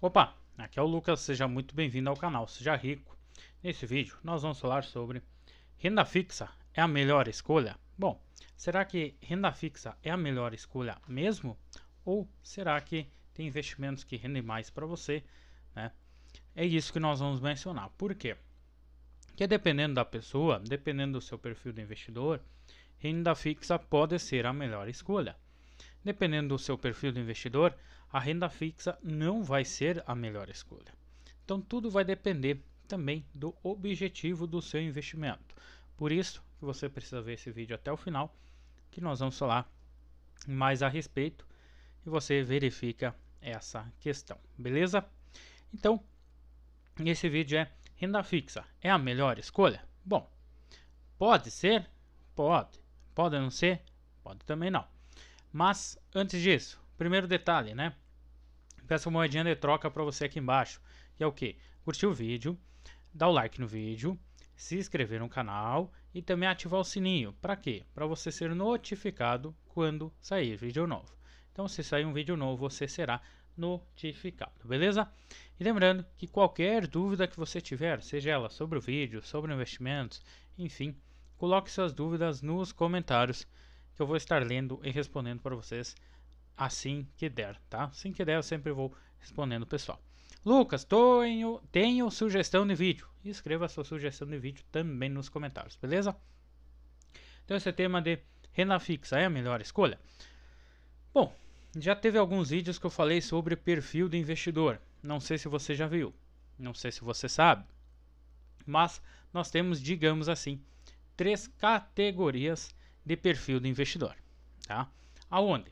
Opa, aqui é o Lucas, seja muito bem-vindo ao canal Seja é Rico. Nesse vídeo nós vamos falar sobre renda fixa é a melhor escolha? Bom, será que renda fixa é a melhor escolha mesmo? Ou será que tem investimentos que rendem mais para você? Né? É isso que nós vamos mencionar. Por quê? Porque dependendo da pessoa, dependendo do seu perfil de investidor, renda fixa pode ser a melhor escolha. Dependendo do seu perfil de investidor, a renda fixa não vai ser a melhor escolha. Então tudo vai depender também do objetivo do seu investimento. Por isso que você precisa ver esse vídeo até o final, que nós vamos falar mais a respeito e você verifica essa questão, beleza? Então, esse vídeo é renda fixa é a melhor escolha? Bom, pode ser? Pode. Pode não ser? Pode também não. Mas antes disso, Primeiro detalhe, né? Peço uma moedinha de troca para você aqui embaixo. E é o que? Curtir o vídeo, dar o like no vídeo, se inscrever no canal e também ativar o sininho. Para quê? Para você ser notificado quando sair vídeo novo. Então, se sair um vídeo novo, você será notificado, beleza? E lembrando que qualquer dúvida que você tiver, seja ela sobre o vídeo, sobre investimentos, enfim, coloque suas dúvidas nos comentários que eu vou estar lendo e respondendo para vocês assim que der, tá? Assim que der eu sempre vou respondendo o pessoal. Lucas, tenho, tenho sugestão de vídeo. Escreva a sua sugestão de vídeo também nos comentários, beleza? Então esse é tema de renda fixa é a melhor escolha? Bom, já teve alguns vídeos que eu falei sobre perfil do investidor. Não sei se você já viu, não sei se você sabe. Mas nós temos, digamos assim, três categorias de perfil do investidor, tá? Aonde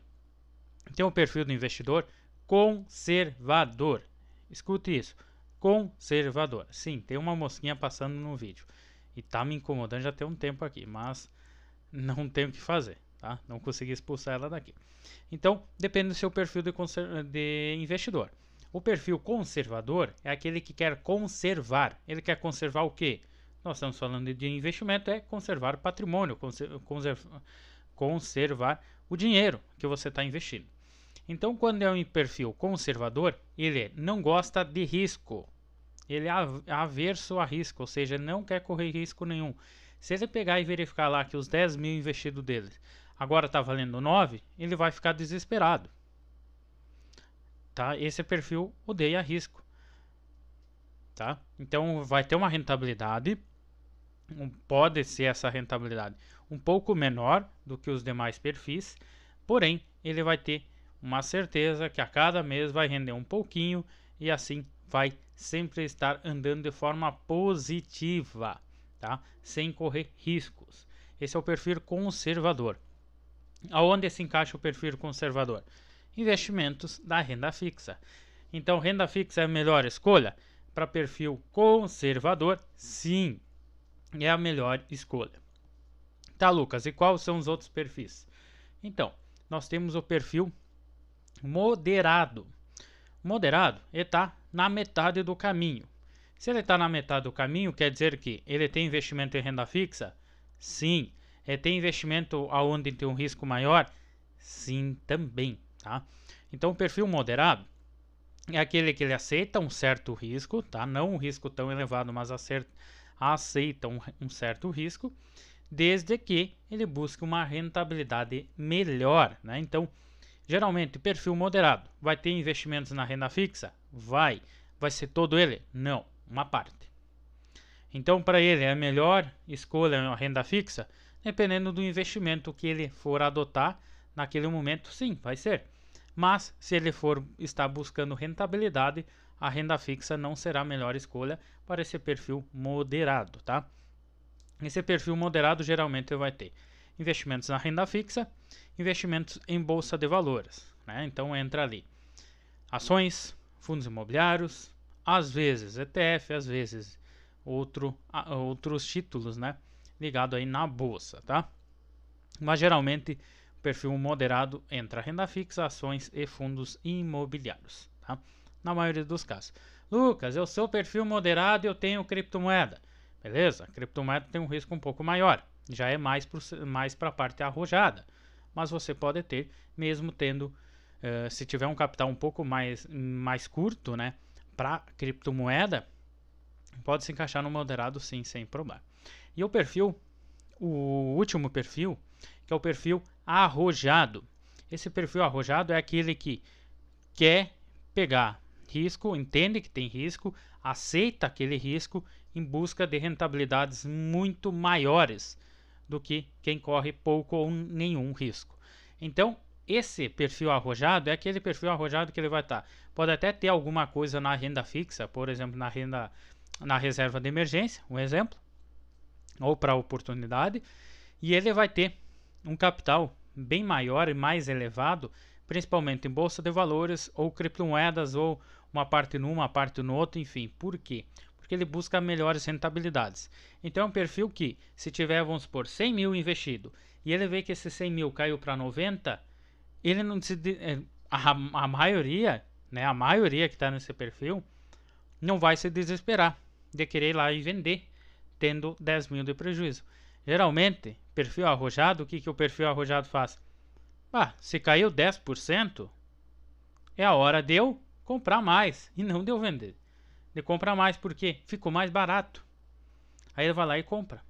tem um perfil do investidor conservador. Escute isso. Conservador. Sim, tem uma mosquinha passando no vídeo. E tá me incomodando já tem um tempo aqui, mas não tenho o que fazer, tá? Não consegui expulsar ela daqui. Então, depende do seu perfil de, de investidor. O perfil conservador é aquele que quer conservar. Ele quer conservar o quê? Nós estamos falando de investimento, é conservar patrimônio, conser conservar o dinheiro que você está investindo. Então, quando é um perfil conservador, ele não gosta de risco. Ele é averso a risco, ou seja, não quer correr risco nenhum. Se ele pegar e verificar lá que os 10 mil investidos dele agora está valendo 9, ele vai ficar desesperado. Tá? Esse perfil odeia risco. Tá? Então vai ter uma rentabilidade, pode ser essa rentabilidade um pouco menor do que os demais perfis, porém ele vai ter uma certeza que a cada mês vai render um pouquinho e assim vai sempre estar andando de forma positiva, tá? Sem correr riscos. Esse é o perfil conservador. Aonde se encaixa o perfil conservador? Investimentos da renda fixa. Então, renda fixa é a melhor escolha para perfil conservador? Sim, é a melhor escolha. Tá, Lucas, e quais são os outros perfis? Então, nós temos o perfil moderado. Moderado, ele está na metade do caminho. Se ele está na metade do caminho, quer dizer que ele tem investimento em renda fixa? Sim. Ele é, tem investimento aonde tem um risco maior? Sim, também. Tá? Então, o perfil moderado é aquele que ele aceita um certo risco, tá? não um risco tão elevado, mas aceita um, um certo risco, desde que ele busque uma rentabilidade melhor. Né? Então, Geralmente, perfil moderado vai ter investimentos na renda fixa? Vai. Vai ser todo ele? Não, uma parte. Então, para ele, é melhor escolha a renda fixa, dependendo do investimento que ele for adotar naquele momento, sim, vai ser. Mas se ele for estar buscando rentabilidade, a renda fixa não será a melhor escolha para esse perfil moderado, tá? Esse perfil moderado geralmente vai ter investimentos na renda fixa investimentos em bolsa de valores. Né? Então entra ali ações, fundos imobiliários, às vezes ETF, às vezes outro, a, outros títulos, né? Ligado aí na bolsa, tá? Mas geralmente perfil moderado entra renda fixa, ações e fundos imobiliários, tá? Na maioria dos casos. Lucas, eu sou perfil moderado e eu tenho criptomoeda. Beleza? A criptomoeda tem um risco um pouco maior. Já é mais para mais a parte arrojada mas você pode ter, mesmo tendo, uh, se tiver um capital um pouco mais, mais curto, né, para criptomoeda, pode se encaixar no moderado sim, sem problema. E o perfil, o último perfil, que é o perfil arrojado. Esse perfil arrojado é aquele que quer pegar risco, entende que tem risco, aceita aquele risco em busca de rentabilidades muito maiores do que quem corre pouco ou nenhum risco. Então, esse perfil arrojado é aquele perfil arrojado que ele vai estar. Tá. Pode até ter alguma coisa na renda fixa, por exemplo, na renda na reserva de emergência, um exemplo, ou para oportunidade, e ele vai ter um capital bem maior e mais elevado, principalmente em bolsa de valores ou criptomoedas ou uma parte numa, uma parte no outro, enfim. Por quê? porque ele busca melhores rentabilidades. Então é um perfil que, se tiver, vamos supor, 100 mil investido, e ele vê que esses 100 mil caiu para 90, ele não se... Eh, a, a maioria, né, a maioria que está nesse perfil, não vai se desesperar de querer ir lá e vender, tendo 10 mil de prejuízo. Geralmente, perfil arrojado, o que, que o perfil arrojado faz? Ah, se caiu 10%, é a hora de eu comprar mais e não de eu vender de comprar mais, porque ficou mais barato. Aí ele vai lá e compra.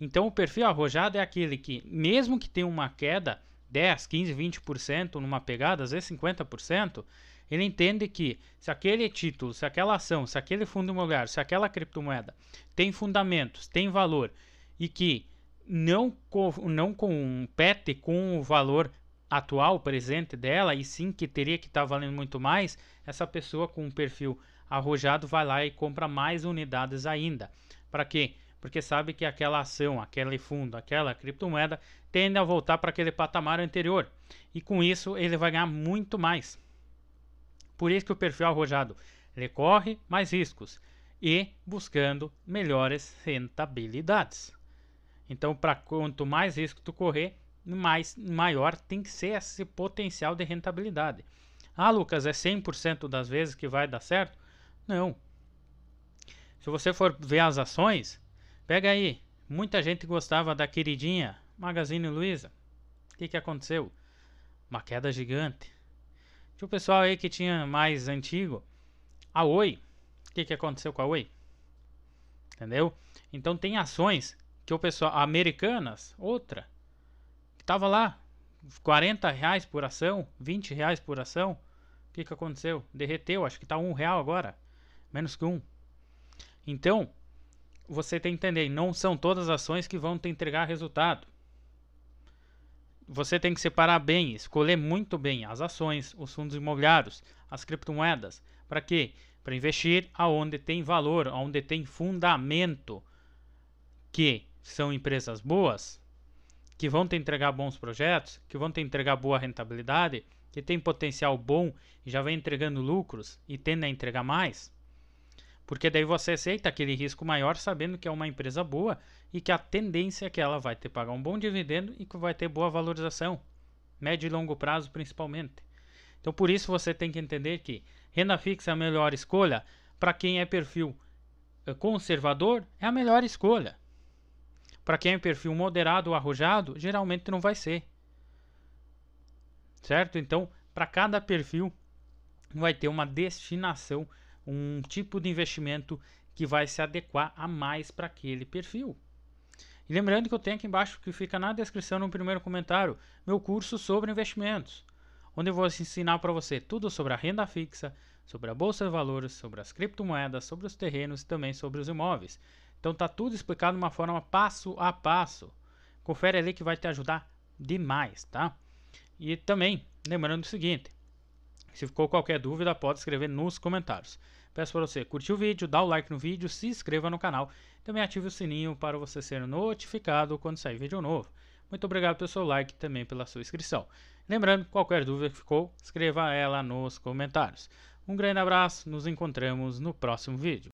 Então o perfil arrojado é aquele que, mesmo que tenha uma queda 10, 15, 20% numa pegada, às vezes 50%, ele entende que se aquele título, se aquela ação, se aquele fundo imobiliário, se aquela criptomoeda tem fundamentos, tem valor e que não, co não compete com o valor atual, presente dela, e sim que teria que estar tá valendo muito mais, essa pessoa com um perfil Arrojado vai lá e compra mais unidades ainda. Para quê? Porque sabe que aquela ação, aquele fundo, aquela criptomoeda tende a voltar para aquele patamar anterior. E com isso ele vai ganhar muito mais. Por isso que o perfil arrojado ele corre mais riscos e buscando melhores rentabilidades. Então, para quanto mais risco tu correr, mais maior tem que ser esse potencial de rentabilidade. Ah, Lucas, é 100% das vezes que vai dar certo? Não. Se você for ver as ações, pega aí. Muita gente gostava da queridinha Magazine Luiza. O que, que aconteceu? Uma queda gigante. Tinha o pessoal aí que tinha mais antigo. A Oi. O que, que aconteceu com a Oi? Entendeu? Então tem ações que o pessoal. Americanas, outra. Que tava lá. 40 reais por ação, 20 reais por ação. O que, que aconteceu? Derreteu, acho que tá um real agora menos que 1. Então, você tem que entender, não são todas as ações que vão te entregar resultado. Você tem que separar bem, escolher muito bem as ações, os fundos imobiliários, as criptomoedas. Para quê? Para investir aonde tem valor, aonde tem fundamento, que são empresas boas, que vão te entregar bons projetos, que vão te entregar boa rentabilidade, que tem potencial bom e já vem entregando lucros e tende a entregar mais. Porque daí você aceita aquele risco maior sabendo que é uma empresa boa e que a tendência é que ela vai ter pagar um bom dividendo e que vai ter boa valorização, médio e longo prazo principalmente. Então por isso você tem que entender que renda fixa é a melhor escolha para quem é perfil eh, conservador, é a melhor escolha. Para quem é perfil moderado ou arrojado, geralmente não vai ser. Certo? Então, para cada perfil vai ter uma destinação um tipo de investimento que vai se adequar a mais para aquele perfil. E lembrando que eu tenho aqui embaixo que fica na descrição no primeiro comentário meu curso sobre investimentos, onde eu vou ensinar para você tudo sobre a renda fixa, sobre a bolsa de valores, sobre as criptomoedas, sobre os terrenos e também sobre os imóveis. Então tá tudo explicado de uma forma passo a passo. Confere ali que vai te ajudar demais, tá? E também lembrando o seguinte, se ficou qualquer dúvida, pode escrever nos comentários. Peço para você curtir o vídeo, dar o like no vídeo, se inscreva no canal. Também ative o sininho para você ser notificado quando sair vídeo novo. Muito obrigado pelo seu like e também pela sua inscrição. Lembrando, qualquer dúvida que ficou, escreva ela nos comentários. Um grande abraço, nos encontramos no próximo vídeo.